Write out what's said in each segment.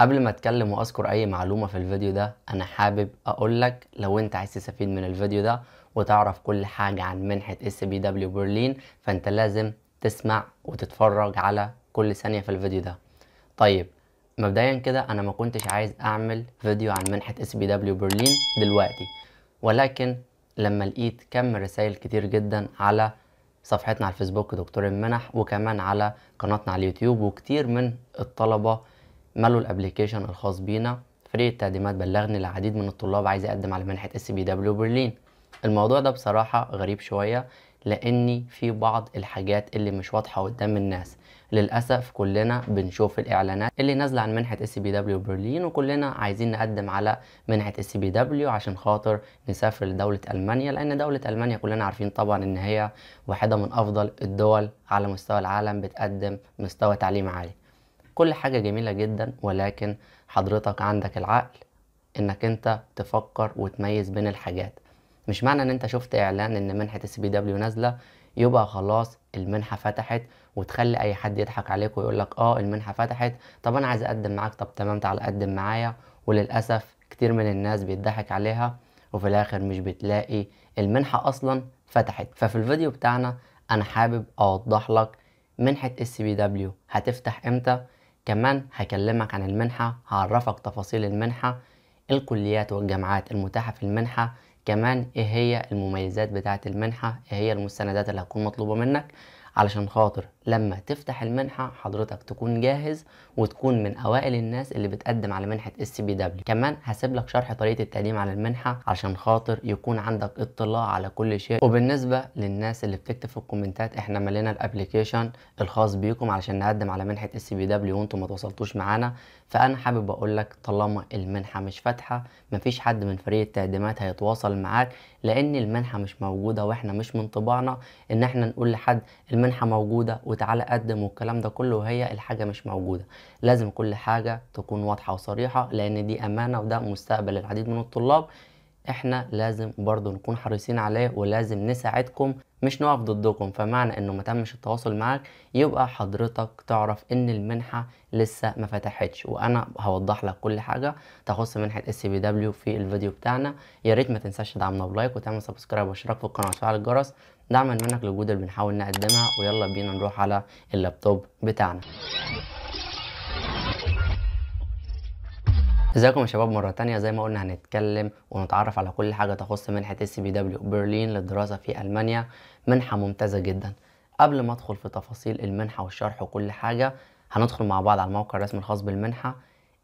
قبل ما اتكلم واذكر اي معلومة في الفيديو ده انا حابب اقولك لو انت عايز تستفيد من الفيديو ده وتعرف كل حاجة عن منحة اس بي دبليو برلين فانت لازم تسمع وتتفرج على كل ثانية في الفيديو ده طيب مبدئيا كده انا ما كنتش عايز اعمل فيديو عن منحة اس بي دبليو برلين دلوقتي ولكن لما لقيت كم رسائل كتير جدا على صفحتنا على الفيسبوك دكتور المنح وكمان على قناتنا على اليوتيوب وكتير من الطلبة ملوا الابلكيشن الخاص بينا فريق التقديمات بلغني العديد من الطلاب عايز يقدم على منحة اس بي دبليو برلين الموضوع ده بصراحة غريب شوية لأني في بعض الحاجات اللي مش واضحة قدام الناس للأسف كلنا بنشوف الإعلانات اللي نازلة عن منحة اس بي دبليو برلين وكلنا عايزين نقدم على منحة اس بي دبليو عشان خاطر نسافر لدولة ألمانيا لأن دولة ألمانيا كلنا عارفين طبعا إن هي واحدة من أفضل الدول على مستوى العالم بتقدم مستوى تعليم عالي كل حاجة جميلة جدا ولكن حضرتك عندك العقل انك انت تفكر وتميز بين الحاجات مش معنى ان انت شفت اعلان ان منحة السي بي دبليو نازلة يبقى خلاص المنحة فتحت وتخلي اي حد يضحك عليك ويقول لك اه المنحة فتحت طب انا عايز اقدم معاك طب تمام تعال قدم معايا وللأسف كتير من الناس بيضحك عليها وفي الاخر مش بتلاقي المنحة اصلا فتحت ففي الفيديو بتاعنا انا حابب اوضح لك منحة السي بي دبليو هتفتح امتى كمان هكلمك عن المنحة هعرفك تفاصيل المنحة الكليات والجامعات المتاحة في المنحة كمان ايه هي المميزات بتاعة المنحة ايه هي المستندات اللي هتكون مطلوبة منك علشان خاطر لما تفتح المنحة حضرتك تكون جاهز وتكون من أوائل الناس اللي بتقدم على منحة اس بي دبليو كمان هسيب لك شرح طريقة التقديم على المنحة عشان خاطر يكون عندك اطلاع على كل شيء وبالنسبة للناس اللي بتكتب في الكومنتات احنا ملينا الابليكيشن الخاص بيكم علشان نقدم على منحة اس بي دبليو وانتم ما توصلتوش معانا فأنا حابب أقول لك طالما المنحة مش فاتحة مفيش حد من فريق التقديمات هيتواصل معاك لأن المنحة مش موجودة واحنا مش من طباعنا إن احنا نقول لحد المنحة موجودة وتعالى قدم والكلام ده كله وهي الحاجة مش موجودة لازم كل حاجة تكون واضحة وصريحة لأن دي أمانة وده مستقبل العديد من الطلاب احنا لازم برضو نكون حريصين عليه ولازم نساعدكم مش نقف ضدكم فمعنى انه ما تمش التواصل معاك يبقى حضرتك تعرف ان المنحة لسه ما فتحتش وانا هوضح لك كل حاجة تخص منحة اس بي دبليو في الفيديو بتاعنا يا ريت ما تنساش تدعمنا بلايك وتعمل سبسكرايب واشتراك في القناة وتفعل الجرس دعما منك للجهود اللي بنحاول نقدمها ويلا بينا نروح على اللابتوب بتاعنا ازيكم يا شباب مره تانية زي ما قلنا هنتكلم ونتعرف على كل حاجه تخص منحه اس بي دبليو برلين للدراسه في المانيا منحه ممتازه جدا قبل ما ادخل في تفاصيل المنحه والشرح وكل حاجه هندخل مع بعض على الموقع الرسمي الخاص بالمنحه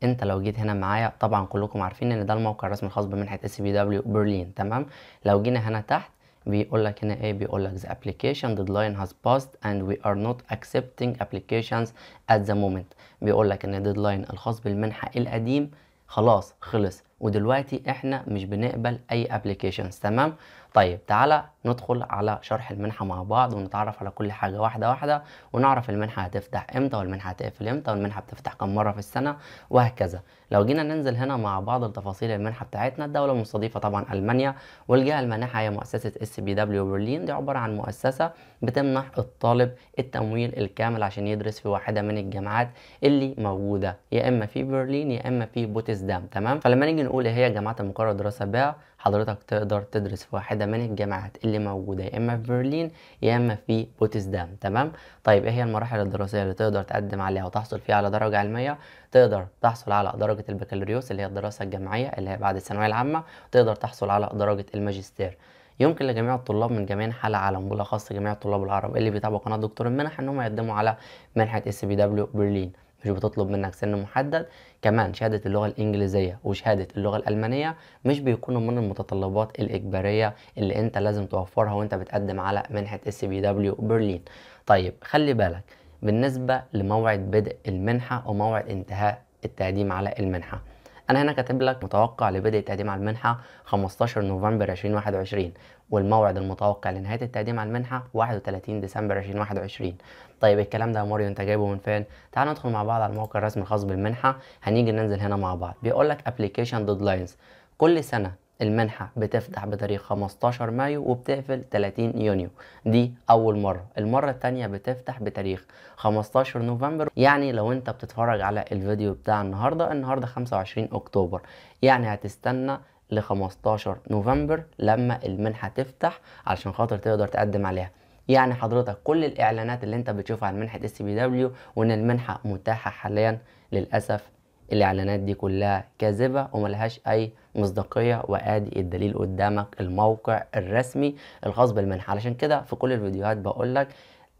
انت لو جيت هنا معايا طبعا كلكم عارفين ان ده الموقع الرسمي الخاص بمنحه اس بي دبليو برلين تمام لو جينا هنا تحت بيقول لك هنا ايه بيقول لك the application deadline has passed and we are not accepting applications at the moment بيقول لك ان الديدلاين الخاص بالمنحه القديم خلاص خلص ودلوقتي احنا مش بنقبل اي applications تمام طيب تعالى ندخل على شرح المنحة مع بعض ونتعرف على كل حاجة واحدة واحدة ونعرف المنحة هتفتح امتى والمنحة هتقفل امتى والمنحة بتفتح كم مرة في السنة وهكذا لو جينا ننزل هنا مع بعض لتفاصيل المنحة بتاعتنا الدولة المستضيفة طبعا ألمانيا والجهة المانحة هي مؤسسة اس بي دبليو برلين دي عبارة عن مؤسسة بتمنح الطالب التمويل الكامل عشان يدرس في واحدة من الجامعات اللي موجودة يا إما في برلين يا إما في بوتسدام تمام فلما نيجي نقول إيه هي الجامعات المقررة الدراسة بها حضرتك تقدر تدرس في واحدة من الجامعات اللي موجودة يا إما في برلين يا إما في بوتسدام تمام طيب إيه هي المراحل الدراسية اللي تقدر تقدم عليها وتحصل فيها على درجة علمية تقدر تحصل على درجة البكالوريوس اللي هي الدراسة الجامعية اللي هي بعد الثانوية العامة تقدر تحصل على درجة الماجستير يمكن لجميع الطلاب من جميع انحاء العالم بالاخص جميع الطلاب العرب اللي بيتابعوا قناه دكتور المنح ان هم يقدموا على منحه اس بي دبليو برلين مش بتطلب منك سن محدد كمان شهادة اللغة الإنجليزية وشهادة اللغة الألمانية مش بيكونوا من المتطلبات الإجبارية اللي أنت لازم توفرها وأنت بتقدم على منحة اس بي دبليو برلين طيب خلي بالك بالنسبة لموعد بدء المنحة وموعد انتهاء التقديم على المنحة انا هنا كاتب لك متوقع لبدء التقديم على المنحه 15 نوفمبر 2021 والموعد المتوقع لنهاية التقديم على المنحة 31 ديسمبر 2021 طيب الكلام ده يا ماريو انت جايبه من فين تعال ندخل مع بعض على الموقع الرسمي الخاص بالمنحة هنيجي ننزل هنا مع بعض بيقول لك ابلكيشن ديدلاينز كل سنة المنحة بتفتح بتاريخ 15 مايو وبتقفل 30 يونيو دي أول مرة المرة التانية بتفتح بتاريخ 15 نوفمبر يعني لو أنت بتتفرج على الفيديو بتاع النهاردة النهاردة 25 أكتوبر يعني هتستنى ل 15 نوفمبر لما المنحه تفتح علشان خاطر تقدر تقدم عليها يعني حضرتك كل الاعلانات اللي انت بتشوفها عن منحه اس بي دبليو وان المنحه متاحه حاليا للاسف الاعلانات دي كلها كاذبه وملهاش اي مصداقيه وادي الدليل قدامك الموقع الرسمي الخاص بالمنحه علشان كده في كل الفيديوهات لك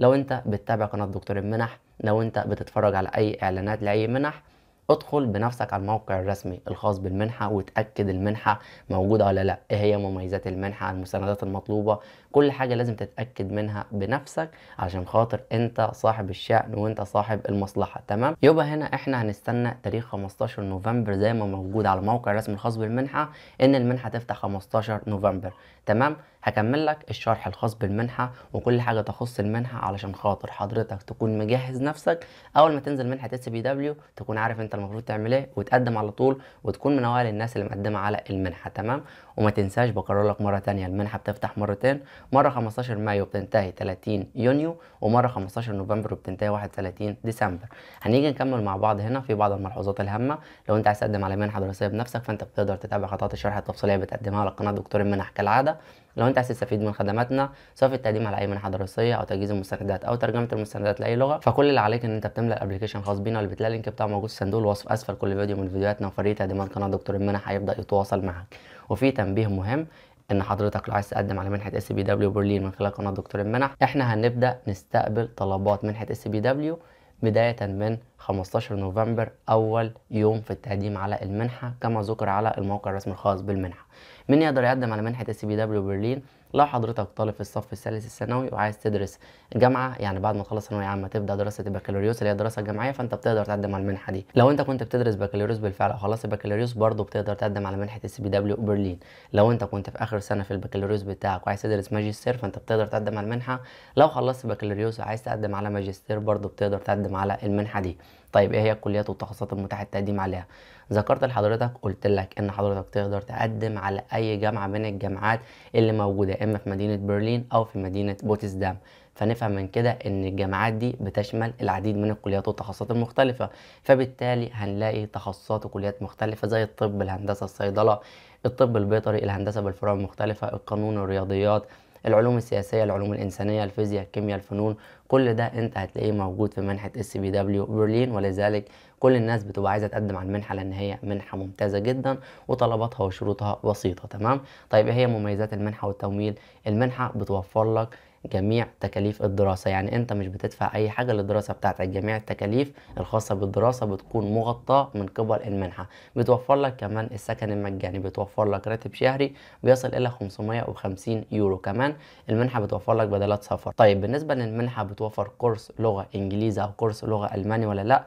لو انت بتتابع قناه دكتور المنح لو انت بتتفرج على اي اعلانات لاي منح ادخل بنفسك على الموقع الرسمي الخاص بالمنحة وتأكد المنحة موجودة ولا لا ايه هي مميزات المنحة المساندات المطلوبة كل حاجه لازم تتاكد منها بنفسك عشان خاطر انت صاحب الشأن وانت صاحب المصلحه تمام يبقى هنا احنا هنستنى تاريخ 15 نوفمبر زي ما موجود على الموقع الرسمي الخاص بالمنحه ان المنحه تفتح 15 نوفمبر تمام هكمل لك الشرح الخاص بالمنحه وكل حاجه تخص المنحه علشان خاطر حضرتك تكون مجهز نفسك اول ما تنزل منحه اس بي دبليو تكون عارف انت المفروض تعمل ايه وتقدم على طول وتكون من اوائل الناس اللي مقدمه على المنحه تمام وما تنساش بكرر لك مره تانية المنحه بتفتح مرتين مره 15 مايو بتنتهي 30 يونيو ومره 15 نوفمبر وبتنتهي 31 ديسمبر هنيجي نكمل مع بعض هنا في بعض الملحوظات الهامه لو انت عايز تقدم على منحه دراسيه بنفسك فانت بتقدر تتابع خطوات الشرح التفصيليه بتقدمها لقناه قناه دكتور المنح كالعاده لو انت عايز تستفيد من خدماتنا سواء في التقديم على اي منحه دراسيه او تجهيز المستندات او ترجمه المستندات لاي لغه فكل اللي عليك ان انت بتملى الابلكيشن الخاص بينا واللي بتلاقي اللينك بتاعه موجود في صندوق الوصف اسفل كل فيديو من فيديوهاتنا وفريق تقديمات قناه دكتور المنح هيبدا يتواصل معاك وفي تنبيه مهم ان حضرتك لو عايز تقدم على منحه اس بي دبليو برلين من خلال قناه دكتور المنح احنا هنبدا نستقبل طلبات منحه اس بي دبليو بداية من 15 نوفمبر أول يوم في التقديم على المنحة كما ذكر على الموقع الرسمي الخاص بالمنحة. مين يقدر يقدم على منحة السي بي دبليو برلين؟ لو حضرتك طالب في الصف الثالث الثانوي وعايز تدرس جامعه يعني بعد ما تخلص ثانويه عامه تبدا دراسه البكالوريوس اللي هي الدراسه الجامعيه فانت بتقدر تقدم على المنحه دي لو انت كنت بتدرس بكالوريوس بالفعل او خلصت البكالوريوس برضه بتقدر تقدم على منحه السي بي دبليو برلين لو انت كنت في اخر سنه في البكالوريوس بتاعك وعايز تدرس ماجستير فانت بتقدر تقدم على المنحه لو خلصت بكالوريوس وعايز تقدم على ماجستير برضه بتقدر تقدم على المنحه دي طيب ايه هي الكليات والتخصصات المتاحه التقديم عليها ذكرت لحضرتك قلت لك ان حضرتك تقدر تقدم على اي جامعه من الجامعات اللي موجوده اما في مدينه برلين او في مدينه بوتسدام فنفهم من كده ان الجامعات دي بتشمل العديد من الكليات والتخصصات المختلفه فبالتالي هنلاقي تخصصات وكليات مختلفه زي الطب الهندسه الصيدله الطب البيطري الهندسه بالفروع المختلفه القانون الرياضيات العلوم السياسيه العلوم الانسانيه الفيزياء الكيمياء الفنون كل ده انت هتلاقيه موجود في منحه اس بي دبليو برلين ولذلك كل الناس بتبقى عايزه تقدم على المنحه لان هي منحه ممتازه جدا وطلباتها وشروطها بسيطه تمام طيب ايه هي مميزات المنحه والتمويل المنحه بتوفر لك جميع تكاليف الدراسة يعني انت مش بتدفع اي حاجة للدراسة بتاعتك جميع التكاليف الخاصة بالدراسة بتكون مغطاة من قبل المنحة بتوفر لك كمان السكن المجاني بتوفر لك راتب شهري بيصل الى 550 يورو كمان المنحة بتوفر لك بدلات سفر طيب بالنسبة للمنحة بتوفر كورس لغة انجليزي او كورس لغة الماني ولا لا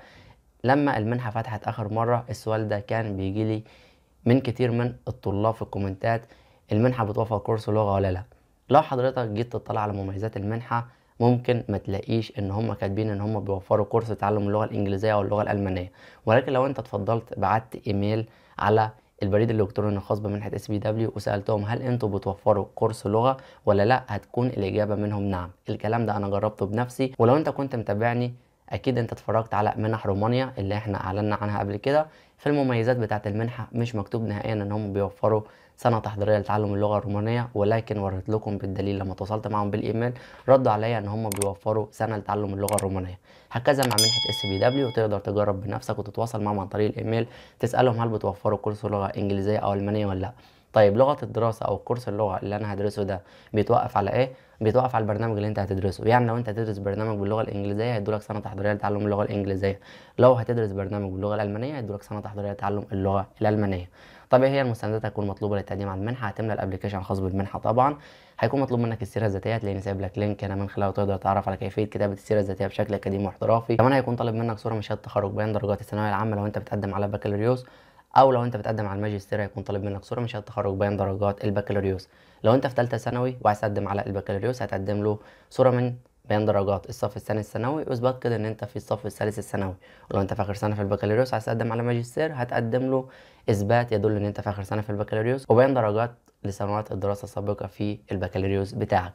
لما المنحة فتحت آخر مرة السؤال ده كان بيجي لي من كتير من الطلاب في الكومنتات المنحة بتوفر كورس لغة ولا لا لو حضرتك جيت تطلع على مميزات المنحة ممكن ما تلاقيش ان هم كاتبين ان هم بيوفروا كورس تعلم اللغه الانجليزيه او اللغه الالمانيه ولكن لو انت اتفضلت بعت ايميل على البريد الالكتروني الخاص بمنحه اس بي دبليو وسالتهم هل انتوا بتوفروا كورس لغه ولا لا هتكون الاجابه منهم نعم الكلام ده انا جربته بنفسي ولو انت كنت متابعني اكيد انت اتفرجت على منح رومانيا اللي احنا اعلنا عنها قبل كده في المميزات بتاعه المنحه مش مكتوب نهائيا ان هم بيوفروا سنه تحضيريه لتعلم اللغه الرومانيه ولكن وريت لكم بالدليل لما اتصلت معاهم بالايميل ردوا عليا ان هم بيوفروا سنه لتعلم اللغه الرومانيه هكذا مع منحه اس بي دبليو تقدر تجرب بنفسك وتتواصل معاهم عن طريق الايميل تسالهم هل بتوفروا كورس لغه انجليزيه او المانيه ولا لا طيب لغه الدراسه او كورس اللغه اللي انا هدرسه ده بيتوقف على ايه بيتوقف على البرنامج اللي انت هتدرسه يعني لو انت هتدرس برنامج باللغه الانجليزيه هيدوا لك سنه تحضيريه لتعلم اللغه الانجليزيه لو هتدرس برنامج باللغه الالمانيه هيدوا لك سنه تحضيريه لتعلم اللغه الالمانيه طب ايه هي المستندات هتكون مطلوبه للتقديم على المنحه هتملى الابلكيشن الخاص بالمنحه طبعا هيكون مطلوب منك السيره الذاتيه هتلاقيني سايب لك لينك هنا من خلاله تقدر تعرف على كيفيه كتابه السيره الذاتيه بشكل اكاديمي واحترافي كمان هيكون طالب منك صوره من شهاده تخرج بيان درجات الثانويه العامه لو انت بتقدم على بكالوريوس او لو انت بتقدم على الماجستير هيكون طالب منك صوره من شهاده تخرج بيان درجات البكالوريوس لو انت في ثالثه ثانوي وعايز تقدم على البكالوريوس هتقدم له صوره من بيان درجات الصف الثاني الثانوي واثبات كده ان انت في الصف الثالث الثانوي ولو انت في اخر سنه في البكالوريوس عايز تقدم على ماجستير هتقدم له اثبات يدل ان انت في اخر سنه في البكالوريوس وبين درجات لسنوات الدراسه السابقه في البكالوريوس بتاعك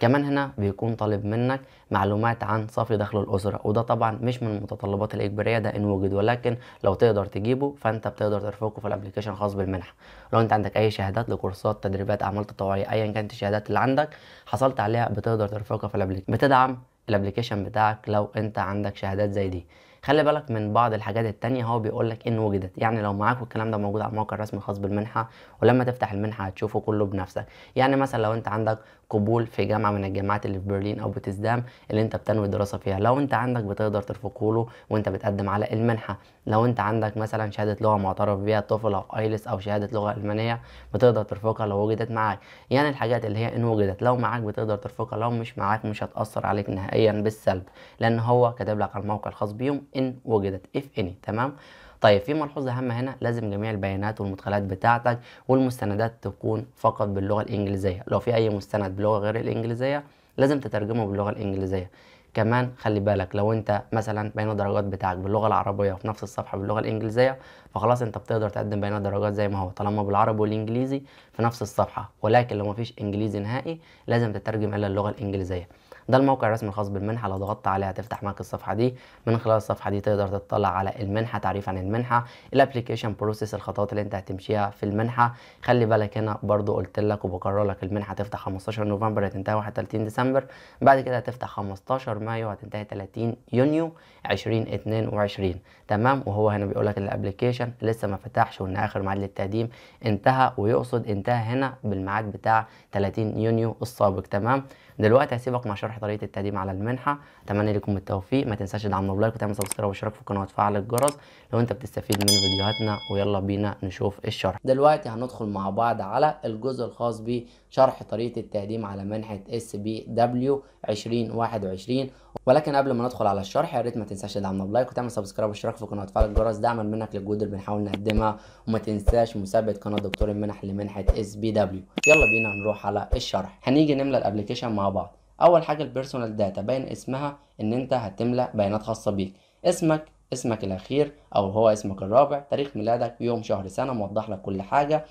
كمان هنا بيكون طالب منك معلومات عن صافي دخل الأسرة وده طبعا مش من المتطلبات الإجبارية ده إن وجد ولكن لو تقدر تجيبه فأنت بتقدر ترفقه في الأبلكيشن الخاص بالمنحة لو أنت عندك أي شهادات لكورسات تدريبات أعمال تطوعية أيا كانت الشهادات اللي عندك حصلت عليها بتقدر ترفقها في الأبلكيشن بتدعم الابلكيشن بتاعك لو انت عندك شهادات زي دي خلي بالك من بعض الحاجات التانية هو بيقول لك ان وجدت يعني لو معاك والكلام ده موجود على الموقع الرسمي الخاص بالمنحة ولما تفتح المنحة هتشوفه كله بنفسك يعني مثلا لو انت عندك قبول في جامعه من الجامعات اللي في برلين او بوتسدام اللي انت بتنوي الدراسه فيها لو انت عندك بتقدر ترفقه له وانت بتقدم على المنحه لو انت عندك مثلا شهاده لغه معترف بيها توفل او ايلس او شهاده لغه المانيه بتقدر ترفقها لو وجدت معاك يعني الحاجات اللي هي ان وجدت لو معاك بتقدر ترفقها لو مش معاك مش هتاثر عليك نهائيا بالسلب لان هو كاتب لك على الموقع الخاص بيهم ان وجدت اف اني تمام طيب في ملحوظه هامه هنا لازم جميع البيانات والمدخلات بتاعتك والمستندات تكون فقط باللغه الانجليزيه لو في اي مستند بلغه غير الانجليزيه لازم تترجمه باللغه الانجليزيه كمان خلي بالك لو انت مثلا بيان الدرجات بتاعك باللغه العربيه وفي نفس الصفحه باللغه الانجليزيه فخلاص انت بتقدر تقدم بيان الدرجات زي ما هو طالما بالعربي والانجليزي في نفس الصفحه ولكن لو مفيش انجليزي نهائي لازم تترجم الى اللغه الانجليزيه ده الموقع الرسمي الخاص بالمنحه لو ضغطت عليها تفتح معاك الصفحه دي من خلال الصفحه دي تقدر تطلع على المنحه تعريف عن المنحه الابلكيشن بروسيس الخطوات اللي انت هتمشيها في المنحه خلي بالك هنا برضو قلت لك وبكرر لك المنحه هتفتح 15 نوفمبر هتنتهي 31 ديسمبر بعد كده هتفتح 15 مايو هتنتهي 30 يونيو 2022 تمام وهو هنا بيقول لك الابلكيشن لسه ما فتحش وان اخر ميعاد للتقديم انتهى ويقصد انتهى هنا بالميعاد بتاع 30 يونيو السابق تمام دلوقتي هسيبك مع شرح طريقه التقديم على المنحه اتمنى لكم التوفيق ما تنساش تدعمنا بلايك وتعمل سبسكرايب واشتراك في القناه وتفعل الجرس لو انت بتستفيد من فيديوهاتنا ويلا بينا نشوف الشرح دلوقتي هندخل مع بعض على الجزء الخاص ب شرح طريقة التقديم على منحة اس بي دبليو 2021 ولكن قبل ما ندخل على الشرح يا ريت ما تنساش تدعمنا بلايك وتعمل سبسكرايب واشتراك في القناه وتفعل الجرس دعما منك للجهود اللي بنحاول نقدمها وما تنساش مسابقه قناه دكتور المنح لمنحه اس بي دبليو يلا بينا نروح على الشرح هنيجي نملى الابلكيشن مع بعض اول حاجه البيرسونال داتا باين اسمها ان انت هتملى بيانات خاصه بيك اسمك اسمك الاخير او هو اسمك الرابع تاريخ ميلادك يوم شهر سنه موضح لك كل حاجه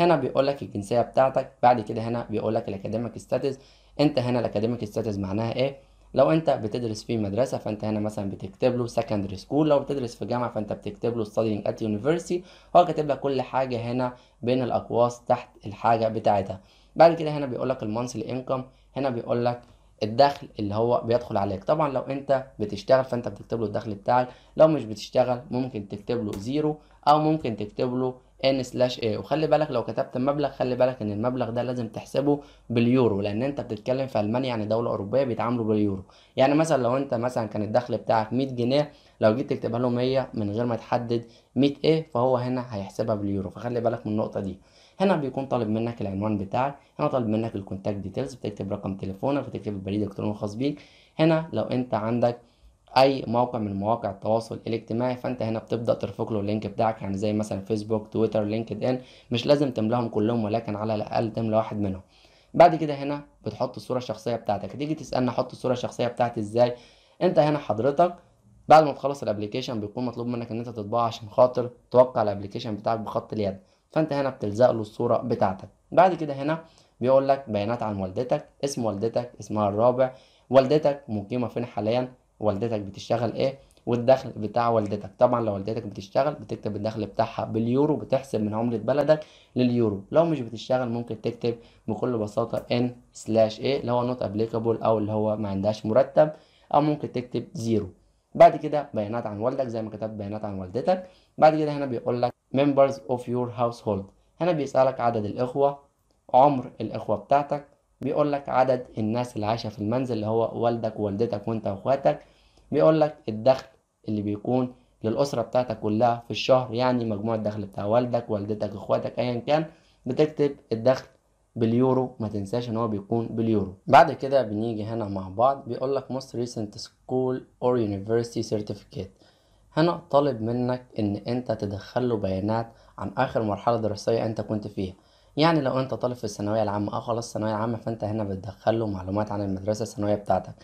هنا بيقول لك الجنسيه بتاعتك بعد كده هنا بيقول لك الاكاديميك ستاتس انت هنا الاكاديميك ستاتس معناها ايه لو انت بتدرس في مدرسه فانت هنا مثلا بتكتب له سكندري سكول لو بتدرس في جامعه فانت بتكتب له ستادينج ات يونيفرسيتي هو كاتب لك كل حاجه هنا بين الاقواس تحت الحاجه بتاعتها بعد كده هنا بيقول لك المانثلي انكم هنا بيقول لك الدخل اللي هو بيدخل عليك طبعا لو انت بتشتغل فانت بتكتب له الدخل بتاعك لو مش بتشتغل ممكن تكتب له زيرو او ممكن تكتب له ان سلاش اي وخلي بالك لو كتبت مبلغ خلي بالك ان المبلغ ده لازم تحسبه باليورو لان انت بتتكلم في المانيا يعني دوله اوروبيه بيتعاملوا باليورو يعني مثلا لو انت مثلا كان الدخل بتاعك 100 جنيه لو جيت تكتبها لهم 100 من غير ما تحدد 100 ايه فهو هنا هيحسبها باليورو فخلي بالك من النقطه دي هنا بيكون طالب منك العنوان بتاعك هنا طالب منك الكونتاكت ديتيلز بتكتب رقم تليفونك بتكتب البريد الالكتروني الخاص بيك هنا لو انت عندك اي موقع من مواقع التواصل الاجتماعي فانت هنا بتبدا ترفق له اللينك بتاعك يعني زي مثلا فيسبوك تويتر لينكد ان مش لازم تملاهم كلهم ولكن على الاقل تملى واحد منهم بعد كده هنا بتحط الصوره الشخصيه بتاعتك تيجي تسالني احط الصوره الشخصيه بتاعتي ازاي انت هنا حضرتك بعد ما تخلص الابلكيشن بيكون مطلوب منك ان انت تطبعه عشان خاطر توقع الابلكيشن بتاعك بخط اليد فانت هنا بتلزق له الصوره بتاعتك بعد كده هنا بيقول لك بيانات عن والدتك اسم والدتك اسمها الرابع والدتك مقيمه فين حاليا والدتك بتشتغل ايه والدخل بتاع والدتك طبعا لو والدتك بتشتغل بتكتب الدخل بتاعها باليورو بتحسب من عملة بلدك لليورو لو مش بتشتغل ممكن تكتب بكل بساطة ان سلاش ايه اللي هو نوت ابليكابل او اللي هو ما عندهاش مرتب او ممكن تكتب زيرو بعد كده بيانات عن والدك زي ما كتبت بيانات عن والدتك بعد كده هنا بيقول لك members of your household هنا بيسألك عدد الإخوة عمر الإخوة بتاعتك بيقول لك عدد الناس اللي عايشه في المنزل اللي هو والدك ووالدتك وانت واخواتك بيقول لك الدخل اللي بيكون للاسره بتاعتك كلها في الشهر يعني مجموع الدخل بتاع والدك والدتك اخواتك ايا كان بتكتب الدخل باليورو ما تنساش ان هو بيكون باليورو بعد كده بنيجي هنا مع بعض بيقول لك most recent school or university certificate هنا طالب منك ان انت تدخله بيانات عن اخر مرحله دراسيه انت كنت فيها يعني لو انت طالب في الثانويه العامه اه خلاص الثانويه العامه فانت هنا بتدخل له معلومات عن المدرسه الثانويه بتاعتك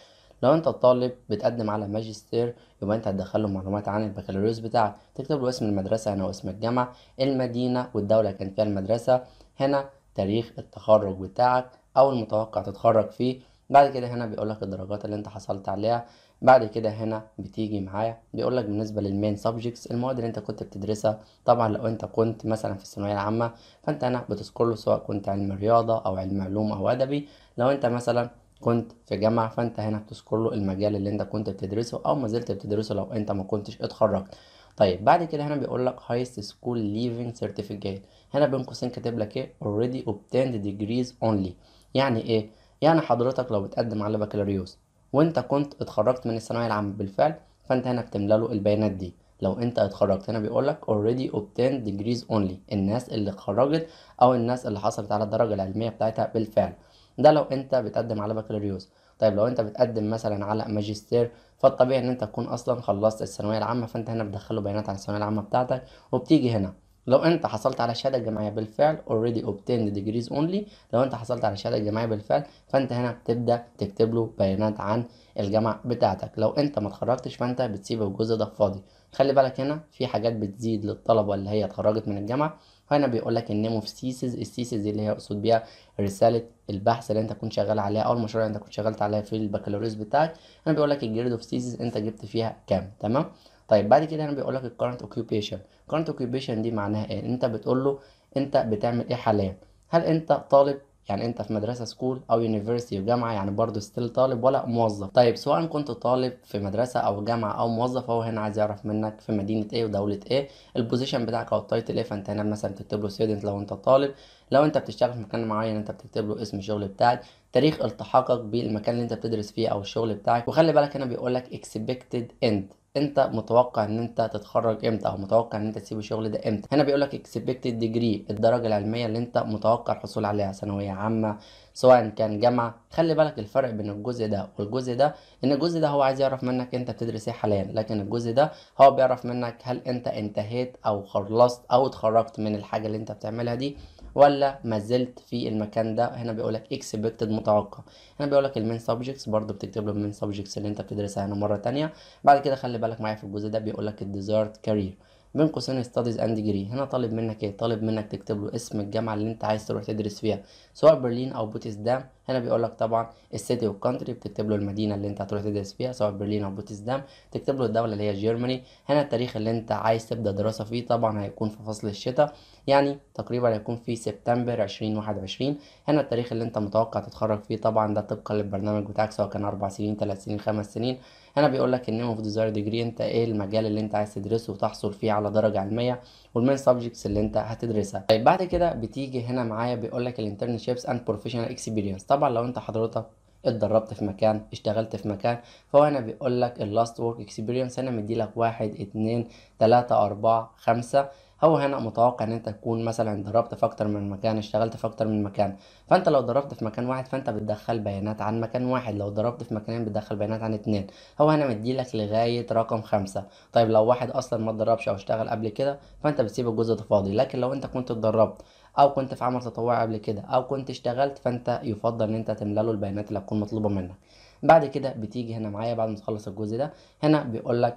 لو انت طالب بتقدم على ماجستير يبقى انت هتدخل له معلومات عن البكالوريوس بتاعك تكتب له اسم المدرسه هنا واسم الجامعه المدينه والدوله اللي كان فيها المدرسه هنا تاريخ التخرج بتاعك او المتوقع تتخرج فيه بعد كده هنا بيقولك الدرجات اللي انت حصلت عليها بعد كده هنا بتيجي معايا بيقول لك بالنسبه للمين سبجكتس المواد اللي انت كنت بتدرسها طبعا لو انت كنت مثلا في الثانويه العامه فانت هنا بتذكر سواء كنت علم رياضه او علم علوم او ادبي لو انت مثلا كنت في جامعة فانت هنا بتذكر له المجال اللي انت كنت بتدرسه او ما زلت بتدرسه لو انت ما كنتش اتخرجت طيب بعد كده هنا بيقول لك highest school leaving certificate هنا بين قوسين كاتب لك ايه already obtained degrees only يعني ايه يعني حضرتك لو بتقدم على بكالوريوس وانت كنت اتخرجت من الثانويه العامه بالفعل فانت هنا بتملى له البيانات دي لو انت اتخرجت هنا بيقول لك already obtained degrees only الناس اللي اتخرجت او الناس اللي حصلت على الدرجه العلميه بتاعتها بالفعل ده لو انت بتقدم على بكالوريوس طيب لو انت بتقدم مثلا على ماجستير فالطبيعي ان انت تكون اصلا خلصت الثانويه العامه فانت هنا بتدخله بيانات عن الثانويه العامه بتاعتك وبتيجي هنا لو انت حصلت على شهاده جامعيه بالفعل already obtained degrees only لو انت حصلت على شهاده جامعيه بالفعل فانت هنا بتبدا تكتب له بيانات عن الجامعه بتاعتك لو انت ما اتخرجتش فانت بتسيب الجزء ده فاضي خلي بالك هنا في حاجات بتزيد للطلبه اللي هي اتخرجت من الجامعه هنا بيقول لك النيم اوف سيسز السيسز اللي هي اقصد بيها رساله البحث اللي انت كنت شغال عليها او المشروع اللي انت كنت شغلت عليها في البكالوريوس بتاعك هنا بيقول لك الجريد اوف سيسز انت جبت فيها كام تمام طيب بعد كده هنا بيقول لك الكرنت اوكيوبيشن الكرنت اوكيوبيشن دي معناها ايه انت بتقول له انت بتعمل ايه حاليا هل انت طالب يعني انت في مدرسه سكول او يونيفرسيتي وجامعه يعني برضه ستيل طالب ولا موظف طيب سواء كنت طالب في مدرسه او جامعه او موظف هو هنا عايز يعرف منك في مدينه ايه ودوله ايه البوزيشن بتاعك او التايتل ايه فانت هنا مثلا بتكتب له ستودنت لو انت طالب لو انت بتشتغل في مكان معين انت بتكتب له اسم الشغل بتاعك تاريخ التحاقك بالمكان اللي انت بتدرس فيه او الشغل بتاعك وخلي بالك هنا بيقول لك expected اند انت متوقع ان انت تتخرج امتى او متوقع ان انت تسيب الشغل ده امتى هنا بيقول لك اكسبكتد ديجري الدرجه العلميه اللي انت متوقع الحصول عليها ثانويه عامه سواء كان جامعه خلي بالك الفرق بين الجزء ده والجزء ده ان الجزء ده هو عايز يعرف منك انت بتدرس ايه حاليا لكن الجزء ده هو بيعرف منك هل انت انتهيت او خلصت او اتخرجت من الحاجه اللي انت بتعملها دي ولا ما زلت في المكان ده هنا بيقول لك اكسبكتد متوقع هنا بيقول لك المين سبجكتس برضه بتكتب له المين سبجكتس اللي انت بتدرسها هنا مره تانية بعد كده خلي بالك معايا في الجزء ده بيقول لك الديزايرد كارير بين قوسين ستاديز اند جري هنا طالب منك ايه طالب منك تكتب له اسم الجامعه اللي انت عايز تروح تدرس فيها سواء برلين او بوتسدام هنا بيقول لك طبعا السيتي والكونتري بتكتب له المدينه اللي انت هتروح تدرس فيها سواء برلين او بوتسدام تكتب له الدوله اللي هي جيرماني هنا التاريخ اللي انت عايز تبدا دراسه فيه طبعا هيكون في فصل الشتاء يعني تقريبا هيكون في سبتمبر 2021 هنا التاريخ اللي انت متوقع تتخرج فيه طبعا ده طبقا للبرنامج بتاعك سواء كان 4 سنين 3 سنين 5 سنين هنا بيقول لك النيم اوف ديزاير ديجري انت ايه المجال اللي انت عايز تدرسه وتحصل فيه على درجه علميه والمين سبجكتس اللي انت هتدرسها طيب بعد كده بتيجي هنا معايا بيقول لك الانترنشيبس اند بروفيشنال اكسبيرينس طبعا لو انت حضرتك اتدربت في مكان اشتغلت في مكان فهو هنا بيقول لك اللاست ورك اكسبيرينس هنا مديلك واحد اتنين تلاتة اربعة خمسة او هنا متوقع ان انت تكون مثلا ضربت في اكتر من مكان اشتغلت في اكتر من مكان فانت لو ضربت في مكان واحد فانت بتدخل بيانات عن مكان واحد لو ضربت في مكانين بتدخل بيانات عن اتنين هو هنا مديلك لغايه رقم خمسة طيب لو واحد اصلا ما اتدربش او اشتغل قبل كده فانت بتسيب الجزء ده فاضي لكن لو انت كنت اتدربت او كنت في عمل تطوعي قبل كده او كنت اشتغلت فانت يفضل ان انت تملى له البيانات اللي هتكون مطلوبه منك بعد كده بتيجي هنا معايا بعد ما تخلص الجزء ده هنا بيقول لك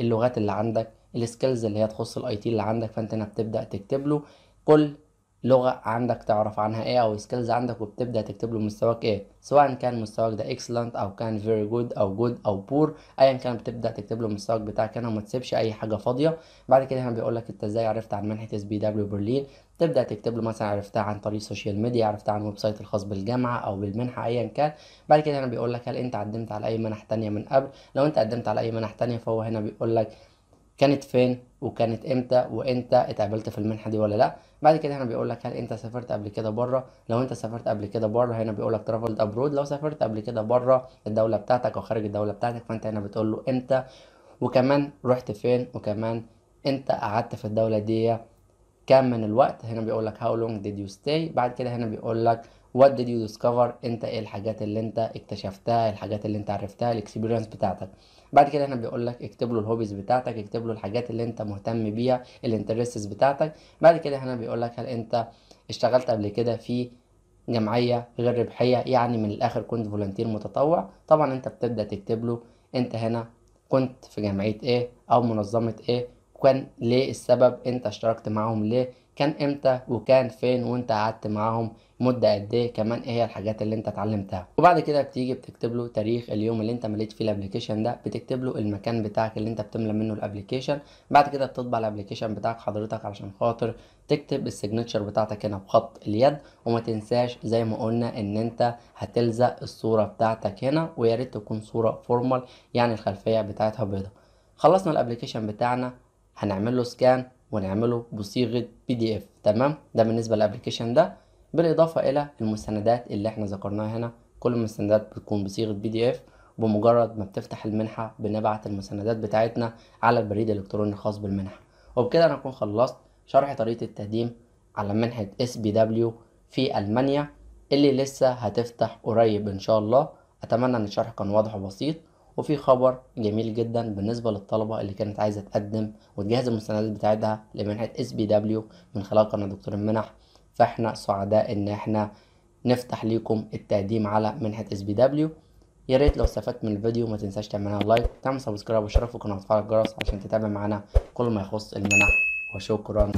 اللغات اللي عندك السكيلز اللي هي تخص الاي تي اللي عندك فانت هنا بتبدا تكتب له كل لغه عندك تعرف عنها ايه او سكيلز عندك وبتبدا تكتب له مستواك ايه سواء كان مستواك ده اكسلنت او كان فيري جود او جود او بور ايا كان بتبدا تكتب له مستواك بتاعك هنا وما تسيبش اي حاجه فاضيه بعد كده هنا بيقول لك انت ازاي عرفت عن منحه اس بي دبليو برلين تبدا تكتب له مثلا عرفتها عن طريق السوشيال ميديا عرفتها عن الويب سايت الخاص بالجامعه او بالمنحه ايا كان بعد كده هنا بيقول لك هل انت قدمت على اي منح تانية من قبل لو انت قدمت على اي منح تانية فهو هنا بيقول لك كانت فين وكانت امتى وانت اتقابلت في المنحه دي ولا لا بعد كده هنا بيقول لك هل انت سافرت قبل كده بره لو انت سافرت قبل كده بره هنا بيقول لك ترافلد ابرود لو سافرت قبل كده بره الدوله بتاعتك او خارج الدوله بتاعتك فانت هنا بتقول له امتى وكمان رحت فين وكمان انت قعدت في الدوله دي كام من الوقت هنا بيقول لك هاو لونج ديد يو ستاي بعد كده هنا بيقول لك وات ديد يو ديسكفر انت ايه الحاجات اللي انت اكتشفتها الحاجات اللي انت عرفتها الاكسبيرينس بتاعتك بعد كده هنا بيقول لك اكتب له الهوبيز بتاعتك اكتب له الحاجات اللي انت مهتم بيها الانترستس بتاعتك بعد كده هنا بيقول لك هل انت اشتغلت قبل كده في جمعيه غير ربحيه يعني من الاخر كنت فولنتير متطوع طبعا انت بتبدا تكتب له انت هنا كنت في جمعيه ايه او منظمه ايه كان ليه السبب انت اشتركت معاهم ليه كان امتى وكان فين وانت قعدت معاهم مده قد ايه كمان ايه هي الحاجات اللي انت اتعلمتها وبعد كده بتيجي بتكتب له تاريخ اليوم اللي انت مليت فيه الابلكيشن ده بتكتب له المكان بتاعك اللي انت بتملى منه الابلكيشن بعد كده بتطبع الابلكيشن بتاعك حضرتك علشان خاطر تكتب السيجنتشر بتاعتك هنا بخط اليد وما تنساش زي ما قلنا ان انت هتلزق الصوره بتاعتك هنا ويا ريت تكون صوره فورمال يعني الخلفيه بتاعتها بيضه خلصنا الابلكيشن بتاعنا هنعمل له سكان ونعمله بصيغه بي دي اف تمام ده بالنسبه للابلكيشن ده بالاضافه الى المستندات اللي احنا ذكرناها هنا كل المستندات بتكون بصيغه بي دي اف بمجرد ما بتفتح المنحه بنبعت المستندات بتاعتنا على البريد الالكتروني الخاص بالمنحه وبكده نكون خلصت شرح طريقه التقديم على منحه اس بي دبليو في المانيا اللي لسه هتفتح قريب ان شاء الله اتمنى ان الشرح كان واضح وبسيط وفي خبر جميل جدا بالنسبه للطلبه اللي كانت عايزه تقدم وتجهز المستندات بتاعتها لمنحه اس بي دبليو من خلال قناه دكتور المنح فاحنا سعداء ان احنا نفتح ليكم التقديم على منحه اس بي دبليو يا ريت لو استفدت من الفيديو ما تنساش تعملها لايك تعمل سبسكرايب واشترك في القناه وتفعل الجرس عشان تتابع معانا كل ما يخص المنح وشكرا